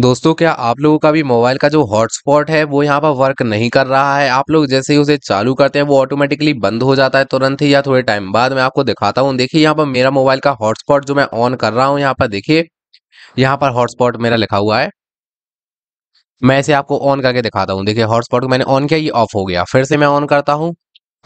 दोस्तों क्या आप लोगों का भी मोबाइल का जो हॉटस्पॉट है वो यहाँ पर वर्क नहीं कर रहा है आप लोग जैसे ही उसे चालू करते हैं वो ऑटोमेटिकली बंद हो जाता है तुरंत ही या थोड़े टाइम बाद मैं आपको दिखाता हूँ देखिए यहाँ पर मेरा मोबाइल का हॉटस्पॉट जो मैं ऑन कर रहा हूँ यहाँ पर देखिए यहाँ पर हॉटस्पॉट मेरा लिखा हुआ है मैं इसे आपको ऑन करके दिखाता हूँ देखिए हॉटस्पॉट को मैंने ऑन किया ये ऑफ हो गया फिर से मैं ऑन करता हूँ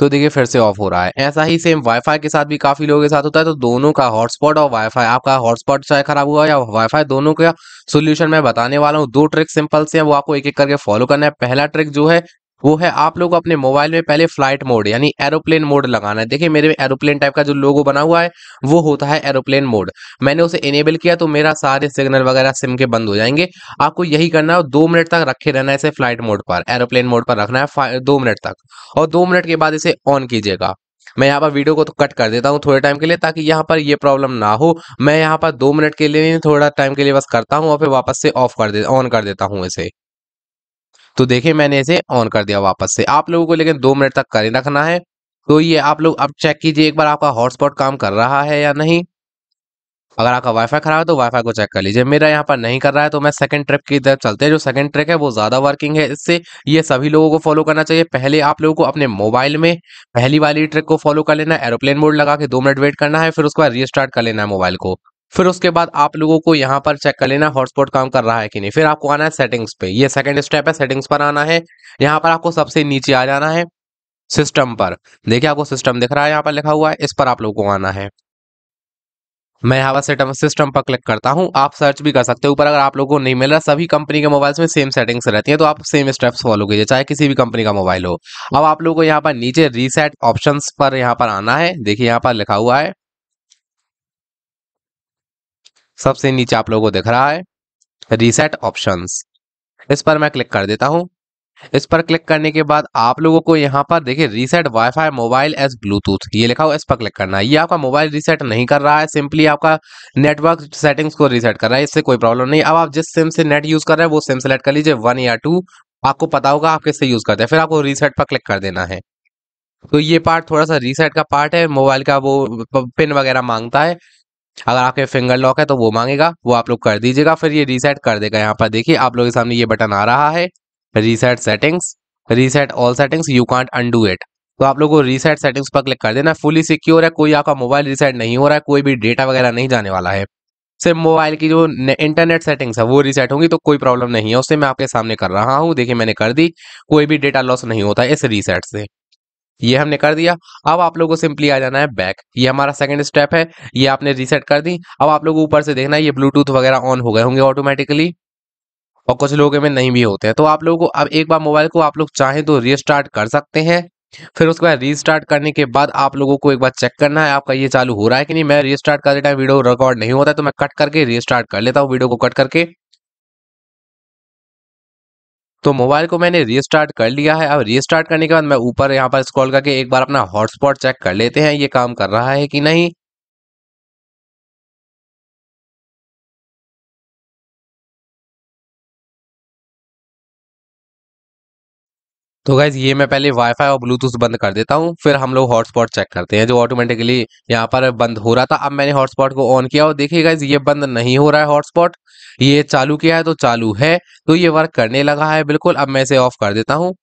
तो देखिए फिर से ऑफ हो रहा है ऐसा ही सेम वाईफाई के साथ भी काफी लोगों के साथ होता है तो दोनों का हॉटस्पॉट और वाईफाई आपका हॉटस्पॉट चाहे खराब हुआ या वाईफाई दोनों का सोल्यूशन मैं बताने वाला हूँ दो ट्रिक सिंपल से हैं वो आपको एक एक करके फॉलो करना है पहला ट्रिक जो है वो है आप लोग अपने मोबाइल में पहले फ्लाइट मोड यानी एरोप्लेन मोड लगाना है देखिए मेरे में एरोप्लेन टाइप का जो लोगो बना हुआ है वो होता है एरोप्लेन मोड मैंने उसे इनेबल किया तो मेरा सारे सिग्नल वगैरह सिम के बंद हो जाएंगे आपको यही करना है दो मिनट तक रखे रहना है इसे फ्लाइट मोड पर एरोप्लेन मोड पर रखना है दो मिनट तक और दो मिनट के बाद इसे ऑन कीजिएगा मैं यहाँ पर वीडियो को तो कट कर देता हूँ थोड़े टाइम के लिए ताकि यहाँ पर ये प्रॉब्लम ना हो मैं यहाँ पर दो मिनट के लिए थोड़ा टाइम के लिए बस करता हूँ और फिर वापस से ऑफ कर दे ऑन कर देता हूँ इसे तो देखिए मैंने इसे ऑन कर दिया वापस से आप लोगों को लेकिन दो मिनट तक करें रखना है तो ये आप लोग अब चेक कीजिए एक बार आपका हॉटस्पॉट काम कर रहा है या नहीं अगर आपका वाईफाई खराब है तो वाईफाई को चेक कर लीजिए मेरा यहाँ पर नहीं कर रहा है तो मैं सेकंड ट्रिप की तरफ चलते हैं जो सेकंड ट्रिक है वो ज़्यादा वर्किंग है इससे ये सभी लोगों को फॉलो करना चाहिए पहले आप लोगों को अपने मोबाइल में पहली वाली ट्रिक को फॉलो कर लेना एरोप्लेन मोड लगा के दो मिनट वेट करना है फिर उसके बाद रीस्टार्ट कर लेना है मोबाइल को फिर उसके बाद आप लोगों को यहाँ पर चेक कर लेना हॉटस्पॉट काम कर रहा है कि नहीं फिर आपको आना है सेटिंग्स पे ये सेकंड स्टेप है सेटिंग्स पर आना है यहाँ पर आपको सबसे नीचे आ जाना है सिस्टम पर देखिए आपको सिस्टम दिख रहा है यहाँ पर लिखा हुआ है इस पर आप लोगों को आना है मैं यहाँ पर सेटम सिस्टम पर क्लिक करता हूँ आप सर्च भी कर सकते हो ऊपर अगर आप लोगों को नहीं मिल रहा सभी कंपनी के मोबाइल्स में सेम सेटिंग्स रहती है तो आप सेम स्टेप्स फॉलो कीजिए चाहे किसी भी कंपनी का मोबाइल हो अब आप लोगों को यहाँ पर नीचे रीसेट ऑप्शंस पर यहाँ पर आना है देखिए यहाँ पर लिखा हुआ है सबसे नीचे आप लोगों को दिख रहा है रीसेट ऑप्शन इस पर मैं क्लिक कर देता हूं इस पर क्लिक करने के बाद आप लोगों को यहाँ पर देखिए रीसेट वाईफाई मोबाइल एज ब्लूटूथ ये लिखा हुआ इस पर क्लिक करना है ये आपका मोबाइल रीसेट नहीं कर रहा है सिंपली आपका नेटवर्क सेटिंग्स को रीसेट कर रहा है इससे कोई प्रॉब्लम नहीं अब आप जिस सिम से नेट यूज कर रहे हैं वो सिम सेलेक्ट कर लीजिए वन या टू आपको पता होगा आप किससे यूज करते हैं फिर आपको रीसेट पर क्लिक कर देना है तो ये पार्ट थोड़ा सा रीसेट का पार्ट है मोबाइल का वो पिन वगैरह मांगता है अगर आपके फिंगर लॉक है तो वो मांगेगा वो आप लोग कर दीजिएगा फिर ये रीसेट कर देगा यहाँ पर देखिए आप लोगों के सामने ये बटन आ रहा है reset settings reset all settings you can't undo it तो आप लोगों को रीसेट सेटिंग्स पर क्लिक कर देना फुली सिक्योर है कोई आपका मोबाइल रीसेट नहीं हो रहा है कोई भी डेटा वगैरह नहीं जाने वाला है सिर्फ मोबाइल की जो इंटरनेट सेटिंग्स है वो रीसेट होंगी तो कोई प्रॉब्लम नहीं है उससे मैं आपके सामने कर रहा हूँ देखिए मैंने कर दी कोई भी डेटा लॉस नहीं होता है इस रीसेट से ये हमने कर दिया अब आप लोगों को सिंपली आ जाना है बैक ये हमारा सेकंड स्टेप है ये आपने रीसेट कर दी अब आप लोग ऊपर से देखना ये ब्लूटूथ वगैरह ऑन हो गए होंगे ऑटोमेटिकली और कुछ लोगों में नहीं भी होते हैं तो आप लोगों को अब एक बार मोबाइल को आप लोग चाहें तो रिस्टार्ट कर सकते हैं फिर उसके बाद रीस्टार्ट करने के बाद आप लोगों को एक बार चेक करना है आपका ये चालू हो रहा है कि नहीं मैं रीस्टार्ट देता टाइम वीडियो रिकॉर्ड नहीं होता है तो मैं कट करके रीस्टार्ट कर लेता हूँ वीडियो को कट करके तो मोबाइल को मैंने रीस्टार्ट कर लिया है अब रीस्टार्ट करने के बाद मैं ऊपर यहाँ पर स्क्रॉल करके एक बार अपना हॉटस्पॉट चेक कर लेते हैं ये काम कर रहा है कि नहीं तो गाइज ये मैं पहले वाईफाई और ब्लूटूथ बंद कर देता हूँ फिर हम लोग हॉटस्पॉट चेक करते हैं जो ऑटोमेटिकली यहाँ पर बंद हो रहा था अब मैंने हॉटस्पॉट को ऑन किया और देखिए गाइज ये बंद नहीं हो रहा है हॉटस्पॉट ये चालू किया है तो चालू है तो ये वर्क करने लगा है बिल्कुल अब मैं इसे ऑफ कर देता हूँ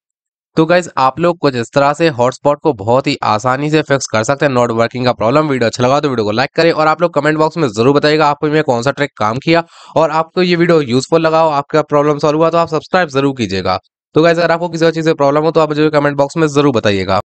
तो गाइज आप लोग कुछ इस तरह से हॉटस्पॉट को बहुत ही आसानी से फिक्स कर सकते हैं नॉट वर्किंग का प्रॉब्लम वीडियो अच्छा लगा तो वीडियो को लाइक करें और आप लोग कमेंट बॉक्स में जरूर बताइएगा आपको मैं कौन सा ट्रिक काम किया और आपको ये वीडियो यूजफुल लगा हो आपका प्रॉब्लम सॉल्व हुआ तो आप सब्सक्राइब जरूर कीजिएगा तो गाइज अगर आपको किसी और चीज़ से प्रॉब्लम हो तो आप जो कमेंट बॉक्स में जरूर बताइएगा